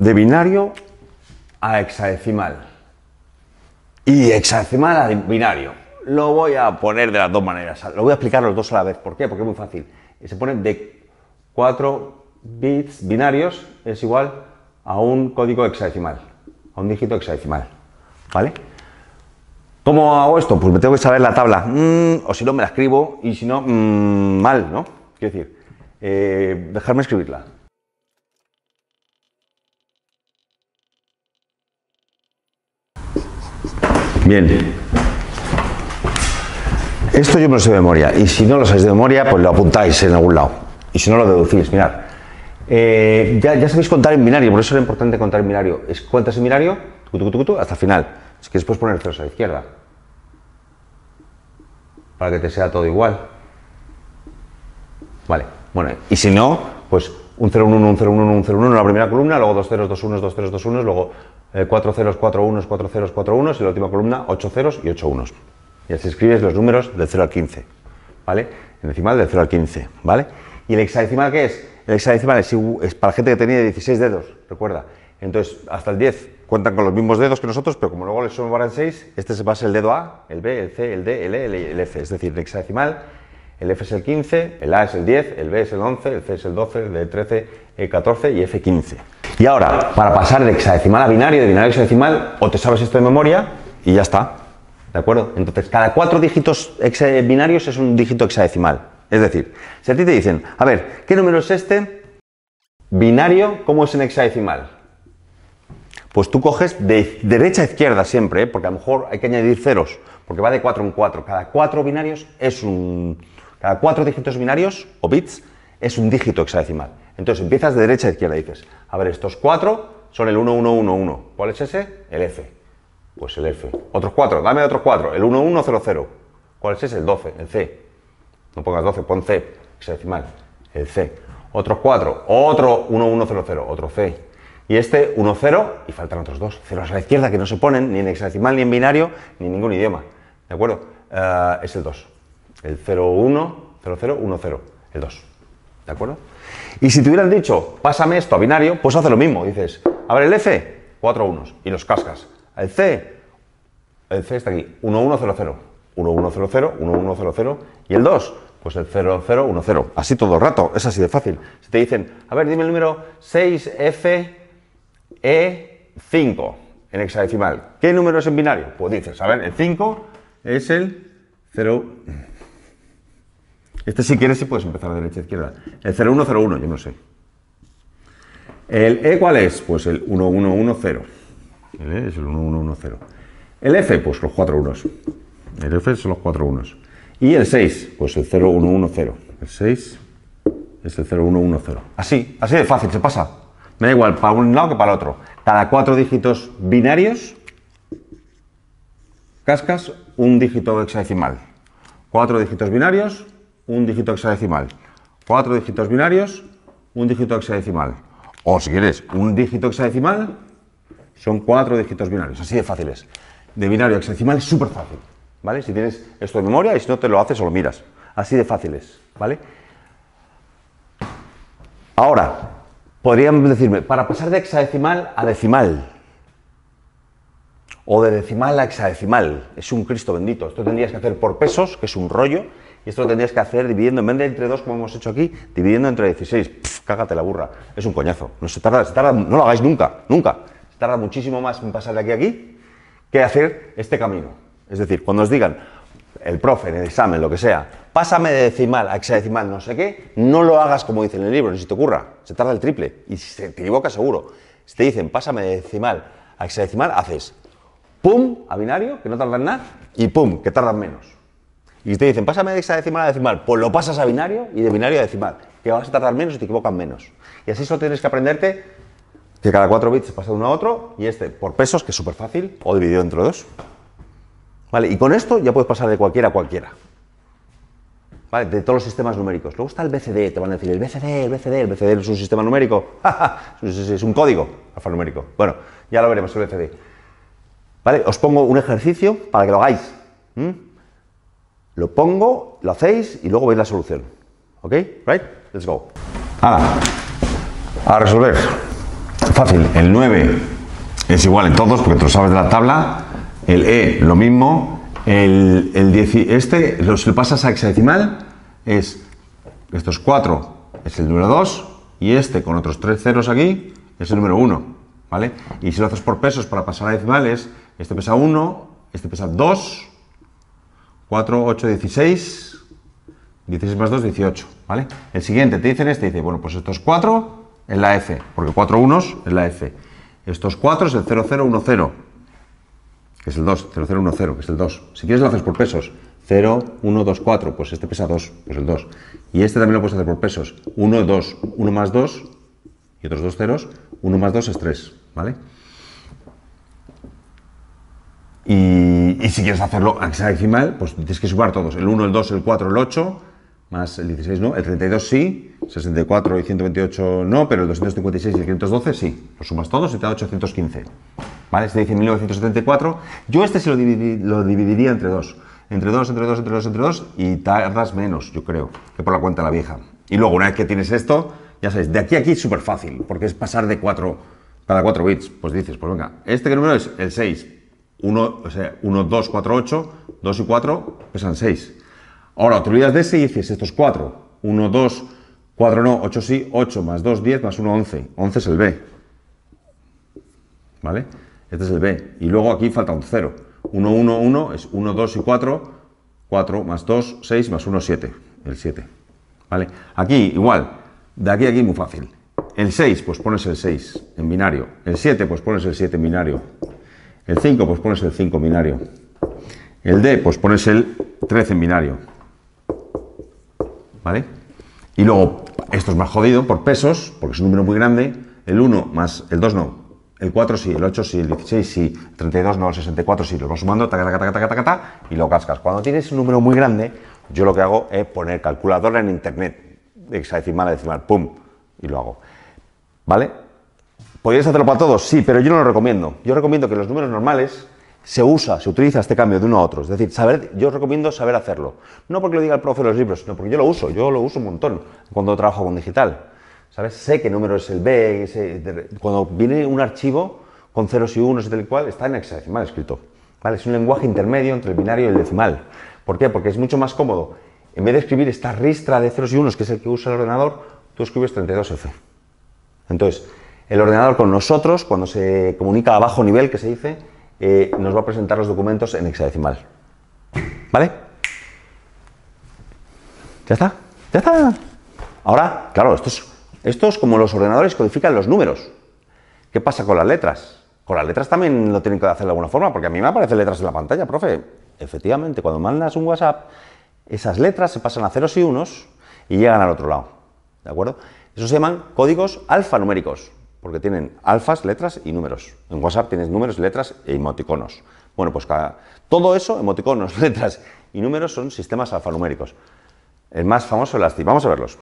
de binario a hexadecimal y hexadecimal a binario. Lo voy a poner de las dos maneras, lo voy a explicar los dos a la vez. ¿Por qué? Porque es muy fácil. Se pone de 4 bits binarios es igual a un código hexadecimal, a un dígito hexadecimal. ¿Vale? ¿Cómo hago esto? Pues me tengo que saber la tabla, mm, o si no me la escribo y si no, mm, mal, ¿no? Quiero decir, eh, dejarme escribirla. Bien. Esto yo me lo sé de memoria. Y si no lo sabéis de memoria, pues lo apuntáis en algún lado. Y si no lo deducís, mirad. Eh, ya, sabéis contar en binario, por eso era importante contar en binario. Es, cuentas en binario, hasta final. Es que después poner ceros a la izquierda. Para que te sea todo igual. Vale. Bueno, y si no, pues un 0, 1, 1, 1, 1, 0, 1, en la primera columna, luego 2 ceros, 2 1, 2 ceros, 2 1, luego 4041, eh, 4041 y la última columna 80 y 81 Y así escribes los números del 0 al 15, ¿vale? En decimal del 0 al 15, ¿vale? ¿Y el hexadecimal qué es? El hexadecimal es, para gente que tenía 16 dedos, recuerda. Entonces, hasta el 10 cuentan con los mismos dedos que nosotros, pero como luego les suman 6, este se pasa el dedo A, el B, el C, el D, el E, el e, F. Es decir, el hexadecimal el F es el 15, el A es el 10, el B es el 11, el C es el 12, el D 13, E 14 y F 15. Y ahora, para pasar de hexadecimal a binario, de binario a hexadecimal, o te sabes esto de memoria y ya está. ¿De acuerdo? Entonces, cada cuatro dígitos binarios es un dígito hexadecimal. Es decir, si a ti te dicen, a ver, ¿qué número es este? Binario, ¿cómo es en hexadecimal? Pues tú coges de derecha a izquierda siempre, ¿eh? porque a lo mejor hay que añadir ceros, porque va de 4 en 4. Cada cuatro binarios es un, cada cuatro dígitos binarios o bits es un dígito hexadecimal. Entonces empiezas de derecha a izquierda y dices, a ver, estos cuatro son el 1111. ¿Cuál es ese? El F. Pues el F. Otros cuatro, dame otros cuatro. El 1, 1100. ¿Cuál es ese? El 12, el C. No pongas 12, pon C, hexadecimal. El C. Otros cuatro, otro 1, 1100, otro C. Y este 1-0, y faltan otros dos, ceros a la izquierda que no se ponen ni en hexadecimal, ni en binario, ni en ningún idioma. ¿De acuerdo? Eh, es el 2 el 010010 el 2. ¿De acuerdo? Y si te hubieran dicho, pásame esto a binario, pues hace lo mismo. Dices, abre el F, 4 unos, y los cascas. El C, el C está aquí, 1100, 1100, 1100, y el 2, pues el 0010. Así todo el rato, es así de fácil. Si te dicen, a ver, dime el número 6FE5 en hexadecimal, ¿qué número es en binario? Pues dices, a ver, el 5 es el 0. Este, si quieres, si puedes empezar de derecha a izquierda. El 0101, yo no sé. ¿El E cuál es? Pues el 1110. El E es el 1110. El F, pues los 4 unos. El F son los 4 unos. Y el 6, pues el 0110. El 6 es el 0110. Así, así de fácil, se pasa. Me da igual para un lado que para el otro. Cada cuatro dígitos binarios, cascas un dígito hexadecimal. Cuatro dígitos binarios, un dígito hexadecimal. Cuatro dígitos binarios, un dígito hexadecimal. O si quieres, un dígito hexadecimal son cuatro dígitos binarios. Así de fáciles. De binario a hexadecimal, súper fácil. ¿Vale? Si tienes esto de memoria y si no te lo haces o lo miras. Así de fáciles. ¿Vale? Ahora, podrían decirme, para pasar de hexadecimal a decimal, o de decimal a hexadecimal, es un Cristo bendito. Esto tendrías que hacer por pesos, que es un rollo, y esto lo tendrías que hacer dividiendo, en vez de entre dos como hemos hecho aquí, dividiendo entre 16. cágate la burra. Es un coñazo. No, se tarda, se no lo hagáis nunca, nunca. Se tarda muchísimo más en pasar de aquí a aquí que hacer este camino. Es decir, cuando os digan, el profe, en el examen, lo que sea, pásame de decimal a hexadecimal, no sé qué, no lo hagas como dice en el libro, ni si te ocurra, se tarda el triple, y si te equivocas seguro. Si te dicen, pásame de decimal a hexadecimal, haces pum a binario, que no tardan nada, y pum, que tardan menos. Y te dicen, pásame de decimal a decimal, pues lo pasas a binario y de binario a decimal, que vas a tardar menos y te equivocan menos. Y así solo tienes que aprenderte que cada cuatro bits pasa de uno a otro y este por pesos, que es súper fácil, o dividido entre dos. Vale, y con esto ya puedes pasar de cualquiera a cualquiera. De todos los sistemas numéricos. Luego está el BCD, te van a decir, el BCD, el BCD, el BCD es un sistema numérico, es un código alfanumérico. Bueno, ya lo veremos el BCD. ¿Vale? Os pongo un ejercicio para que lo hagáis. Lo pongo, lo hacéis y luego veis la solución. ¿Ok? Right? Let's go. Ahora, a resolver. Fácil. El 9 es igual en todos porque tú lo sabes de la tabla. El E, lo mismo. El, el este, lo, si lo pasas a hexadecimal, es estos 4 es el número 2 y este con otros 3 ceros aquí es el número 1, ¿vale? Y si lo haces por pesos para pasar a decimales, este pesa 1, este pesa 2, 4, 8, 16. 16 más 2, 18. ¿Vale? El siguiente, te dicen este, dice, bueno, pues estos 4 en la F, porque 4 unos es la F. Estos 4 es el 0, 0, 1, 0, que es el 2, 0, 0, 1, 0, que es el 2. Si quieres lo haces por pesos. 0, 1, 2, 4, pues este pesa 2, pues el 2. Y este también lo puedes hacer por pesos. 1, 2, 1 más 2, y otros dos ceros, 1 más 2 es 3, ¿vale? Y si quieres hacerlo aunque sea decimal, pues tienes que sumar todos, el 1, el 2, el 4, el 8, más el 16 no, el 32 sí, 64 y 128 no, pero el 256 y el 512 sí. Pues sumas todos y te da 815. ¿Vale? Se este dice 1974. Yo este se lo, lo dividiría entre dos. Entre dos, entre dos, entre dos, entre dos y tardas menos, yo creo, que por la cuenta la vieja. Y luego, una vez que tienes esto, ya sabes, de aquí a aquí es súper fácil, porque es pasar de 4 cada 4 bits. Pues dices, pues venga, este que número es el 6, 1, o sea, 1, 2, 4, 8, 2 y 4 pesan 6. Ahora, te olvidas de ese y dices estos 4. 1, 2, 4 no, 8 sí, 8 más 2, 10 más 1, 11. 11 es el B. ¿Vale? Este es el B. Y luego aquí falta un 0. 1, 1, 1 es 1, 2 y 4. 4 más 2, 6 más 1, 7. El 7. ¿Vale? Aquí igual. De aquí a aquí muy fácil. El 6, pues pones el 6 en binario. El 7, pues pones el 7 en binario. El 5, pues pones el 5 en binario. El D, pues pones el 13 en binario. ¿Vale? Y luego, esto es más jodido por pesos, porque es un número muy grande. El 1 más el 2 no. El 4 sí, el 8 sí, el 16 sí, el 32 no, el 64 sí. Lo vas sumando, ta, ta, ta, ta, ta, y lo cascas. Cuando tienes un número muy grande, yo lo que hago es poner calculadora en internet, hexadecimal a decimal, pum, y lo hago. ¿Vale? ¿Podrías hacerlo para todos? Sí, pero yo no lo recomiendo. Yo recomiendo que los números normales se usa, se utiliza este cambio de uno a otro. Es decir, saber, yo os recomiendo saber hacerlo. No porque lo diga el profe de los libros, sino porque yo lo uso, yo lo uso un montón cuando trabajo con digital. ¿Sabes? Sé qué número es el B, cuando viene un archivo con ceros y unos y tal y cual, está en hexadecimal escrito. ¿Vale? Es un lenguaje intermedio entre el binario y el decimal. ¿Por qué? Porque es mucho más cómodo. En vez de escribir esta ristra de ceros y unos, que es el que usa el ordenador, tú escribes 32F. Entonces, el ordenador con nosotros, cuando se comunica a bajo nivel, que se dice, eh, nos va a presentar los documentos en hexadecimal. ¿Vale? Ya está, ya está. Ahora, claro, estos, estos como los ordenadores codifican los números. ¿Qué pasa con las letras? Con las letras también lo tienen que hacer de alguna forma, porque a mí me aparecen letras en la pantalla, profe. Efectivamente, cuando mandas un WhatsApp, esas letras se pasan a ceros y unos y llegan al otro lado. ¿De acuerdo? Eso se llaman códigos alfanuméricos porque tienen alfas, letras y números. En WhatsApp tienes números, letras e emoticonos. Bueno, pues cada, todo eso, emoticonos, letras y números, son sistemas alfanuméricos. El más famoso, es el ASCII. Vamos a verlos.